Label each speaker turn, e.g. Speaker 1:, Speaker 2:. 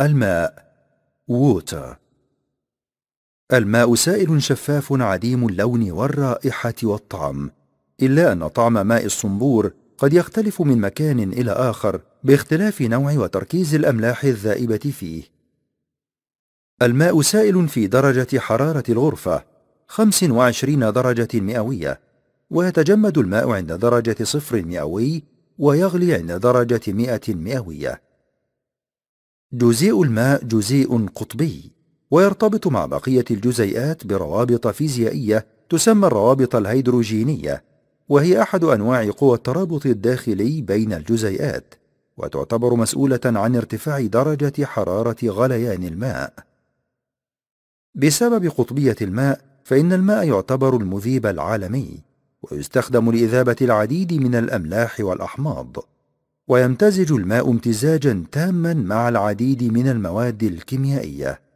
Speaker 1: الماء water الماء سائل شفاف عديم اللون والرائحة والطعم إلا أن طعم ماء الصنبور قد يختلف من مكان إلى آخر باختلاف نوع وتركيز الأملاح الذائبة فيه الماء سائل في درجة حرارة الغرفة 25 درجة مئوية ويتجمد الماء عند درجة صفر مئوي ويغلي عند درجة مئة مئوية جزيء الماء جزيء قطبي ويرتبط مع بقية الجزيئات بروابط فيزيائية تسمى الروابط الهيدروجينية وهي أحد أنواع قوى الترابط الداخلي بين الجزيئات وتعتبر مسؤولة عن ارتفاع درجة حرارة غليان الماء بسبب قطبية الماء فإن الماء يعتبر المذيب العالمي ويستخدم لإذابة العديد من الأملاح والأحماض ويمتزج الماء امتزاجا تاما مع العديد من المواد الكيميائيه